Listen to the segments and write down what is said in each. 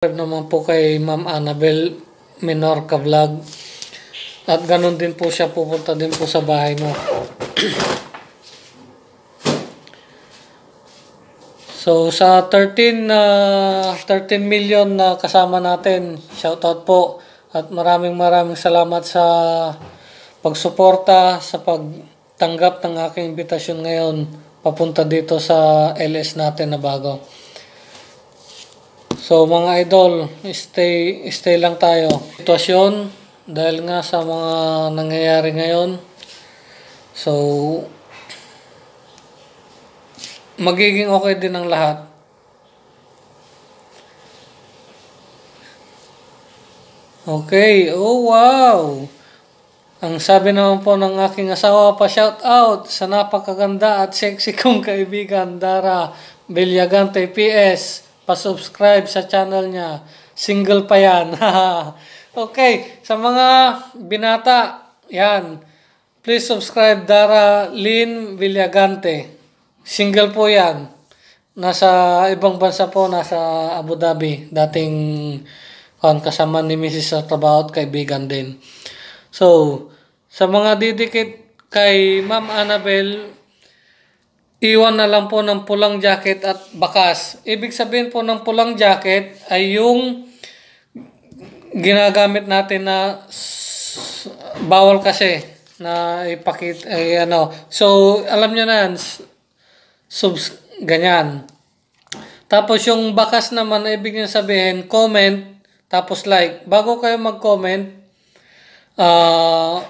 Subscribe naman po kay Ma'am Annabel Minor vlog. At ganun din po siya pupunta din po sa bahay mo. so sa 13 na uh, 13 million na kasama natin, shout out po at maraming maraming salamat sa pagsuporta sa pagtanggap ng aking imbitasyon ngayon papunta dito sa LS natin na bago. So mga idol, stay stay lang tayo. Sitwasyon dahil nga sa mga nangyayari ngayon. So magiging okay din ang lahat. Okay, oh wow. Ang sabi naman po ng aking asawa pa shout out sa napakaganda at sexy kong kaibigan Dara Bilyagante PS pa-subscribe sa channel niya. Single pa yan. okay, sa mga binata, yan. Please subscribe Dara Lynn Villagante. Single po yan. Nasa ibang bansa po, nasa Abu Dhabi. Dating kan kasama ni Mrs. sa trabaho at kaibigan din. So, sa mga dedicate kay Ma'am Annabel Iwan na lang po ng pulang jacket at bakas. Ibig sabihin po ng pulang jacket ay yung ginagamit natin na bawal kasi na ipakit ay ano. So alam niyo na yan, subs ganyan. Tapos yung bakas naman ibig niya sabihin comment tapos like. Bago kayo mag-comment uh,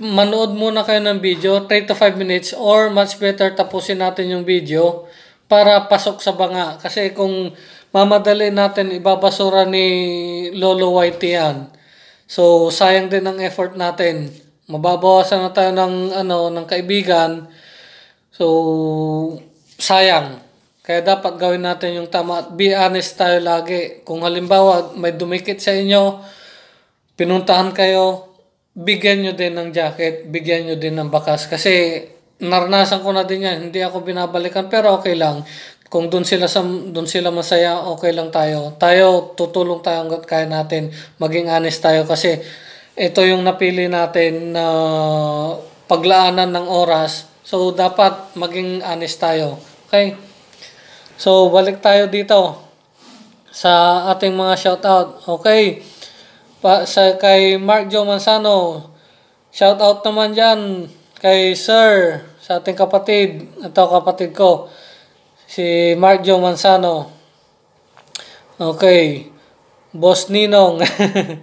manood muna kayo ng video, 3 to 5 minutes or much better tapusin natin yung video para pasok sa banga. Kasi kung mamadali natin, ibabasura ni Lolo Whitey yan. So, sayang din ang effort natin. Mababawasan na tayo ng, ano, ng kaibigan. So, sayang. Kaya dapat gawin natin yung tama at be honest tayo lagi. Kung halimbawa may dumikit sa inyo, pinuntahan kayo, bigyan nyo din ng jacket, bigyan nyo din ng bakas. Kasi naranasan ko na din yan, hindi ako binabalikan pero okay lang. Kung doon sila sa doon sila masaya, okay lang tayo. Tayo tutulong tayo hangga't kaya natin. Maging honest tayo kasi ito yung napili natin na paglaanan ng oras. So dapat maging honest tayo. Okay? So balik tayo dito sa ating mga shoutout. Okay? Pa, sa, kay Mark Joe Manzano, shout out naman dyan kay Sir, sa ating kapatid, ito kapatid ko, si Mark Joe Manzano. Okay, Boss Ninong.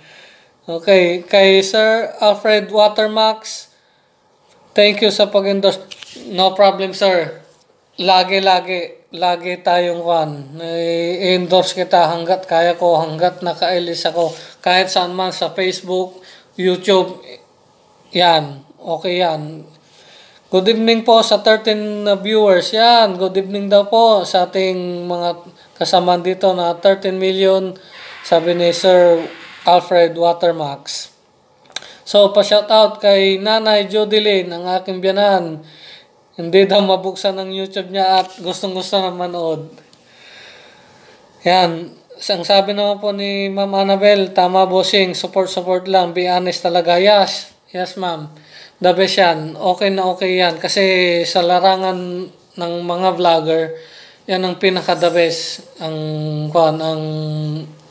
okay, kay Sir Alfred Watermax, thank you sa pag-endorse. No problem, sir. Lagi, lagi lagi tayong kwan. I-endorse kita hanggat kaya ko, hanggat nakailis ako. Kahit saan man, sa Facebook, YouTube, yan. Okay yan. Good evening po sa 13 uh, viewers. Yan, good evening daw po sa ating mga kasama dito na 13 million sabi ni Sir Alfred Watermax. So, pa-shoutout kay Nanay Jodilyn, ang aking biyanan. Hindi daw mabuksan ang YouTube niya at gustong-gusto na manood. Yan. Ang sabi naman po ni Ma'am Annabel, tama bossing, support-support lang, be honest talaga. Yes, yes ma'am. The best yan. Okay na okay yan. Kasi sa larangan ng mga vlogger, yan ang pinaka the best. Ang, kwan, ang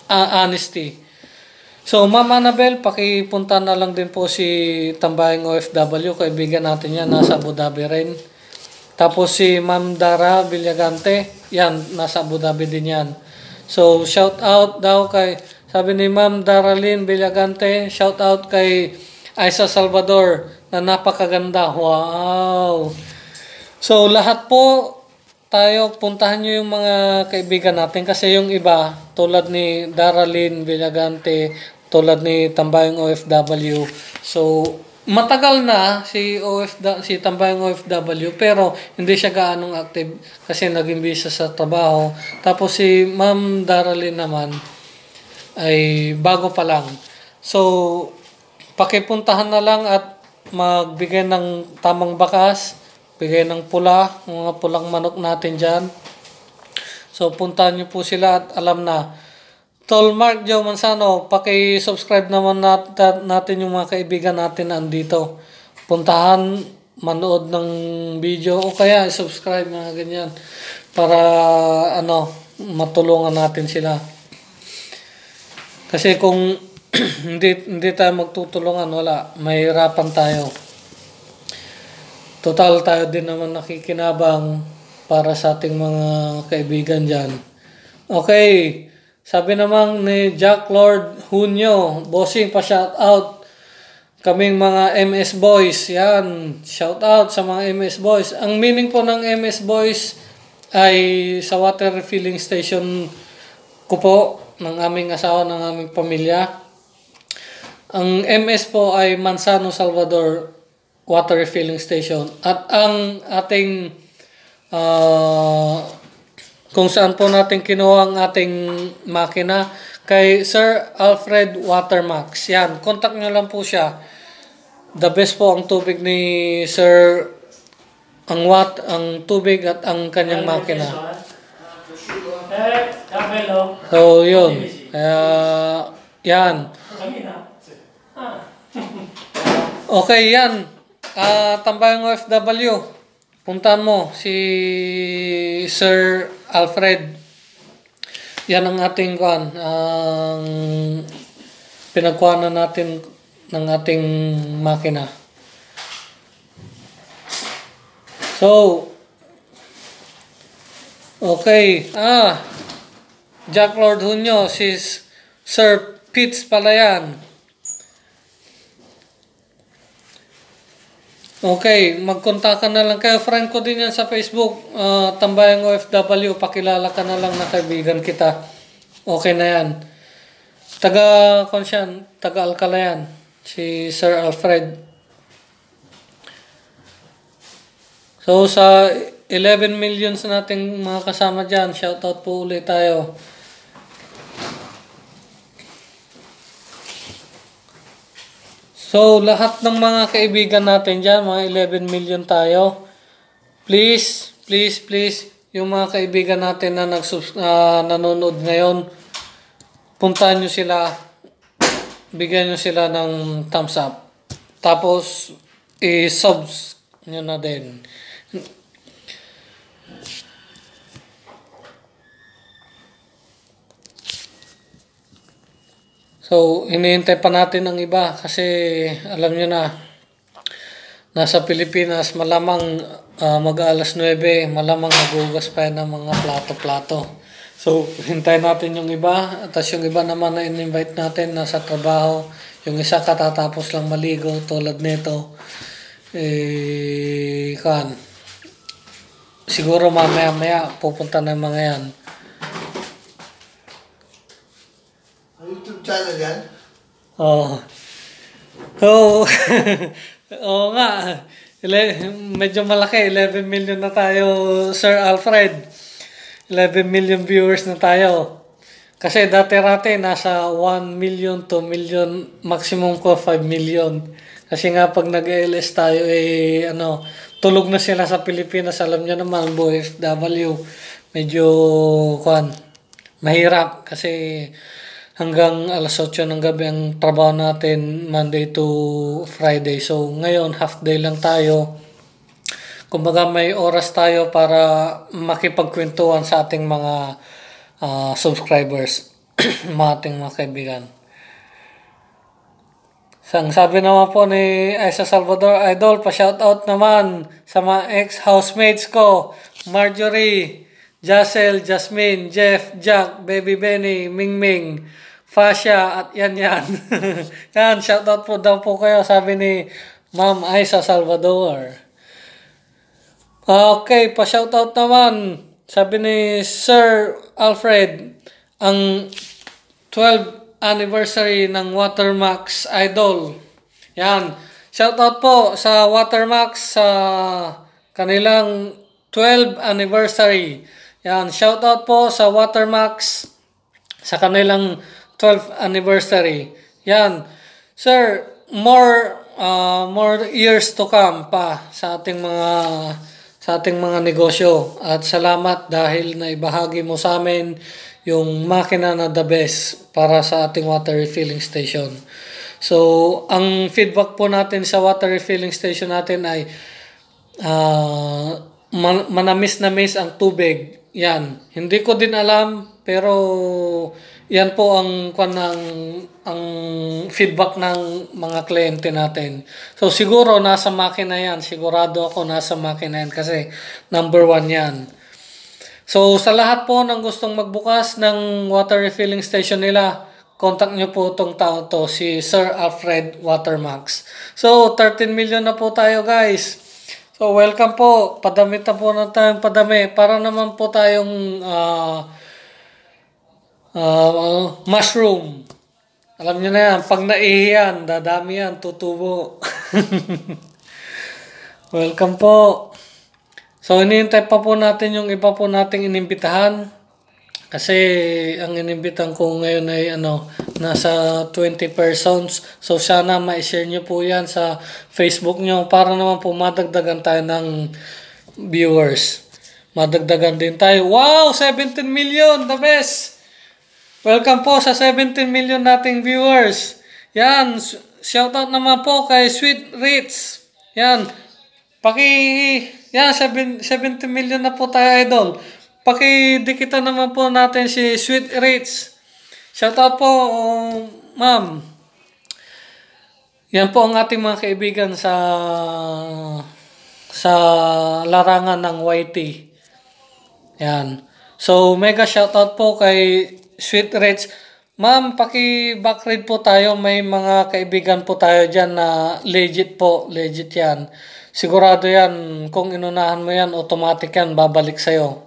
uh, honesty. So, Ma'am Annabel, pakipunta na lang din po si Tambayang OFW, kaibigan natin yan, nasa Abu Dhabi rin. Tapos si Ma'am Dara Villagante, yan, nasa Abu Dhabi din yan. So, shout out daw kay, sabi ni Ma'am Daralyn Villagante, shout out kay Isa Salvador na napakaganda. Wow! So, lahat po tayo, puntahan nyo yung mga kaibigan natin kasi yung iba, tulad ni Daralyn Villagante, tulad ni Tambayong OFW. So, matagal na si OF si tambayang OFW pero hindi siya gaanong active kasi naging busy sa trabaho. Tapos si Ma'am Daralyn naman ay bago pa lang. So pakipuntahan na lang at magbigay ng tamang bakas, bigay ng pula, mga pulang manok natin diyan. So puntahan niyo po sila at alam na Tol Mark Joe Manzano, paki-subscribe naman nat natin yung mga kaibigan natin andito. Puntahan, manood ng video o kaya subscribe mga ganyan para ano matulungan natin sila. Kasi kung hindi hindi tayo magtutulungan wala, mahirapan tayo. Total tayo din naman nakikinabang para sa ating mga kaibigan diyan. Okay. Sabi namang ni Jack Lord Hunyo, bossing pa shout out kaming mga MS Boys. Yan, shout out sa mga MS Boys. Ang meaning po ng MS Boys ay sa water refilling station ko po ng aming asawa, ng aming pamilya. Ang MS po ay Mansano Salvador Water Refilling Station. At ang ating uh, kung saan po natin kinuha ang ating makina kay Sir Alfred Watermax. Yan, contact nyo lang po siya. The best po ang tubig ni Sir ang wat ang tubig at ang kanyang makina. So, yun. Kaya, yan. Okay, yan. Uh, tambayang OFW. Puntahan mo si Sir Alfred, yan ang ating kwan, ang pinagkuhanan natin ng ating makina. So, okay, ah, Jack Lord Hunyo, si Sir Pitts pala yan. Okay, magkonta ka na lang kayo. Friend ko din yan sa Facebook. Uh, tambayang OFW, pakilala ka na lang na kaibigan kita. Okay na yan. Taga, kung taga Alcala yan. Si Sir Alfred. So, sa 11 millions nating mga kasama dyan, shoutout po ulit tayo. So, lahat ng mga kaibigan natin dyan, mga 11 million tayo, please, please, please, yung mga kaibigan natin na nagsub, uh, nanonood ngayon, puntahan nyo sila, bigyan nyo sila ng thumbs up. Tapos, i-subs nyo na din. So, hinihintay pa natin ang iba kasi alam nyo na, nasa Pilipinas malamang uh, ah, mag-alas 9, malamang nagugas pa ng mga plato-plato. So, hintayin natin yung iba. at yung iba naman na in-invite natin nasa trabaho. Yung isa katatapos lang maligo tulad nito. Eh, kan. Siguro mamaya-maya pupunta na mga yan. Saan na dyan? Oh. Oo. Oo nga. medyo malaki. 11 million na tayo, Sir Alfred. 11 million viewers na tayo. Kasi dati-rati nasa 1 million, 2 million, maximum ko 5 million. Kasi nga pag nag ls tayo eh ano, tulog na sila sa Pilipinas. Alam niyo naman, boys, W medyo kwan mahirap kasi hanggang alas 8 ng gabi ang trabaho natin Monday to Friday. So ngayon half day lang tayo. Kumbaga may oras tayo para makipagkwentuhan sa ating mga uh, subscribers, mga ating mga kaibigan. Sang sabi naman po ni Isa Salvador Idol, pa-shoutout naman sa mga ex-housemates ko, Marjorie, Jassel, Jasmine, Jeff, Jack, Baby Benny, Mingming, Ming, Fascia at yan yan. yan, shoutout po daw po kayo, sabi ni Ma'am Aisa Salvador. Okay, pa-shoutout naman. Sabi ni Sir Alfred, ang 12 anniversary ng Watermax Idol. Yan. Shoutout po sa Watermax sa kanilang 12 anniversary. Yan. Shoutout po sa Watermax sa kanilang 12th anniversary. Yan. Sir, more uh, more years to come pa sa ating mga sa ating mga negosyo. At salamat dahil naibahagi mo sa amin yung makina na the best para sa ating water refilling station. So, ang feedback po natin sa water refilling station natin ay uh, man- manamis na miss ang tubig. Yan. Hindi ko din alam pero yan po ang kwan ng ang feedback ng mga kliyente natin. So siguro nasa makina yan. Sigurado ako nasa makina yan kasi number one yan. So sa lahat po ng gustong magbukas ng water refilling station nila, contact nyo po itong tao to, si Sir Alfred Watermax. So 13 million na po tayo guys. So welcome po, padami na po na tayong padami para naman po tayong uh, uh, mushroom. Alam niyo na yan, pag naihiyan, dadami yan, tutubo. welcome po. So iniintay pa po natin yung iba po nating inimbitahan. Kasi ang inimbitan ko ngayon ay ano, nasa 20 persons. So sana ma-share nyo po yan sa Facebook nyo para naman po madagdagan tayo ng viewers. Madagdagan din tayo. Wow! 17 million! The best! Welcome po sa 17 million nating viewers. Yan! Shoutout naman po kay Sweet Ritz. Yan! Paki... Yan! 7, 70 million na po tayo idol. Pakidikitan naman po natin si Sweet Rich. Shout out po, um, ma'am. Yan po ang ating mga kaibigan sa sa larangan ng YT. Yan. So, mega shout out po kay Sweet Rich. Ma'am, paki-backread po tayo. May mga kaibigan po tayo dyan na legit po. Legit yan. Sigurado yan. Kung inunahan mo yan, automatic yan. Babalik sa'yo.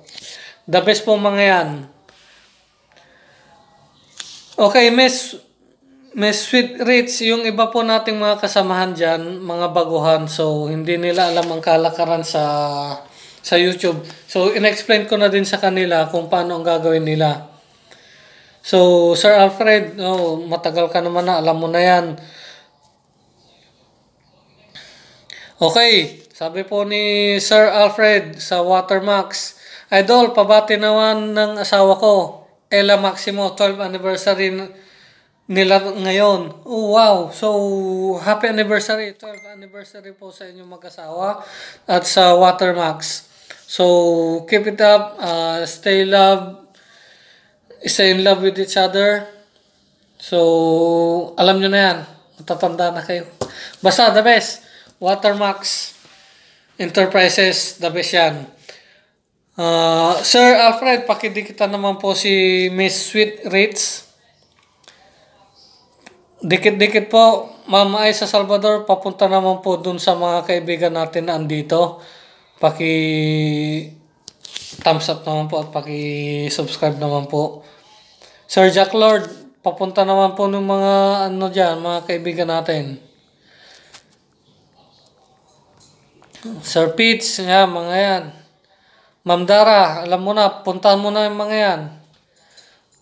The best po mga yan. Okay, Miss, Miss Sweet Rich, yung iba po nating mga kasamahan dyan, mga baguhan, so hindi nila alam ang kalakaran sa sa YouTube. So, inexplain ko na din sa kanila kung paano ang gagawin nila. So, Sir Alfred, oh, matagal ka naman na, alam mo na yan. Okay, sabi po ni Sir Alfred sa Watermax, Idol, pabati naman ng asawa ko, Ella Maximo, 12 anniversary nila ngayon. Oh, wow! So, happy anniversary, 12th anniversary po sa inyong mag-asawa at sa Watermax. So, keep it up, uh, stay love, stay in love with each other. So, alam nyo na yan, matatanda na kayo. Basta, the best, Watermax Enterprises, the best yan. Uh, Sir Alfred, pakidikita naman po si Miss Sweet Ritz. Dikit-dikit po, Ma'am ay sa Salvador, papunta naman po dun sa mga kaibigan natin na andito. Paki thumbs up naman po at paki-subscribe naman po. Sir Jack Lord, papunta naman po ng mga ano diyan, mga kaibigan natin. Sir Pitts, yeah, mga yan. Ma'am Dara, alam mo na, puntahan mo na yung mga yan.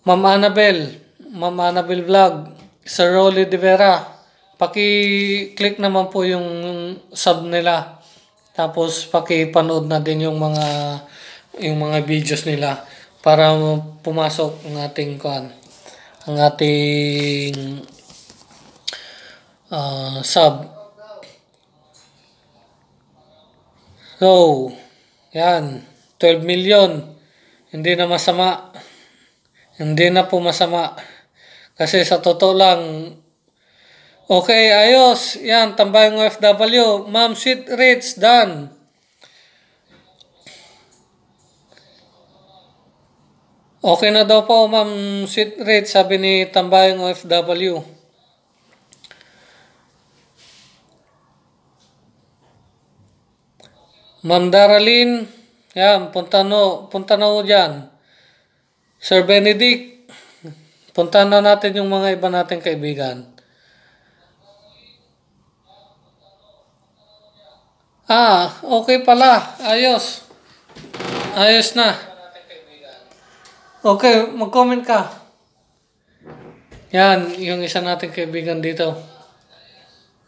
Ma'am Annabel, Ma'am Annabel Vlog, Sir Rolly De Vera, paki-click naman po yung sub nila. Tapos paki-panood na din yung mga yung mga videos nila para pumasok ng ating kan ang ating uh, sub so yan 12 million. Hindi na masama. Hindi na po masama. Kasi sa totoo lang, okay, ayos. Yan, tambay tambayang OFW. Ma'am, sweet rates, done. Okay na daw po, ma'am, sweet rates, sabi ni tambay tambayang OFW. Ma'am Daralyn, yan, punta, no, punta na ho dyan. Sir Benedict, punta na natin yung mga iba nating kaibigan. Ah, okay pala. Ayos. Ayos na. Okay, mag-comment ka. Yan, yung isa nating kaibigan dito.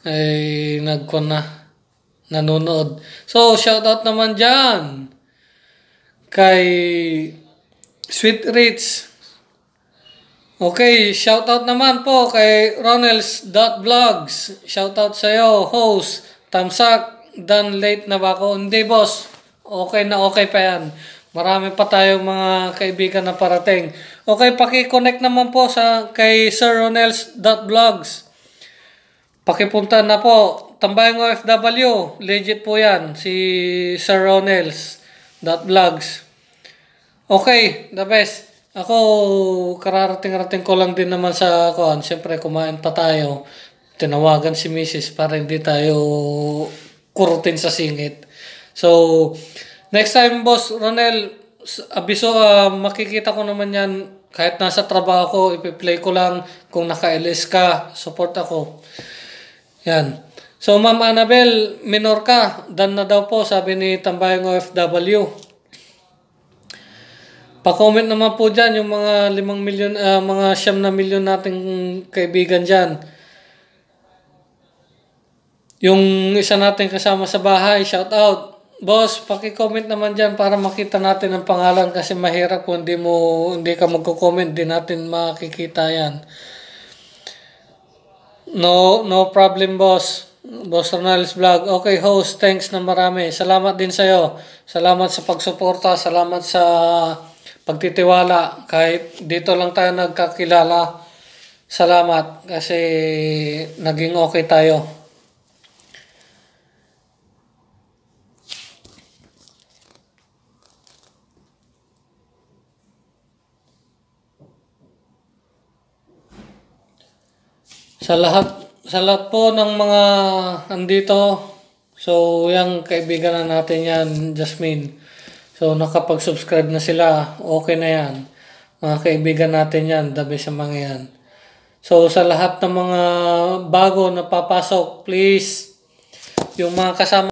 Ay, nagkon na. Nanonood. So, shout out naman dyan kay Sweet Rich. Okay, shoutout naman po kay Ronels.vlogs. Shoutout sa'yo, host. Tamsak, done late na ba ako? Hindi, boss. Okay na okay pa yan. Marami pa tayong mga kaibigan na parating. Okay, paki-connect naman po sa kay Sir Ronels.vlogs. Pakipunta na po. Tambayang OFW. Legit po yan, si Sir Ronels. Vlogs. Okay, the best. Ako, kararating-rating ko lang din naman sa kuhan. Siyempre, kumain pa tayo. Tinawagan si Mrs. para hindi tayo kurutin sa singit. So, next time, boss, Ronel, abiso uh, makikita ko naman yan kahit nasa trabaho ko, ipi-play ko lang. Kung naka-LS ka, support ako. Yan. So, Ma'am Annabel, minor ka. Dan na daw po, sabi ni Tambayang OFW. Pa-comment naman po dyan yung mga 5 million, uh, ah, mga siyam na milyon nating kaibigan dyan. Yung isa natin kasama sa bahay, shout out. Boss, paki-comment naman dyan para makita natin ang pangalan kasi mahirap kung hindi, mo, hindi ka magko-comment, di natin makikita yan. No, no problem, boss. Boss Ronald's Vlog. Okay, host, thanks na marami. Salamat din sa'yo. Salamat sa pagsuporta, salamat sa pagtitiwala. Kahit dito lang tayo nagkakilala, salamat kasi naging okay tayo. Sa lahat sa lahat po ng mga andito, so yung kaibigan na natin yan, Jasmine. So nakapag-subscribe na sila, okay na yan. Mga kaibigan natin yan, dabi sa mga yan. So sa lahat ng mga bago na papasok, please, yung mga kasama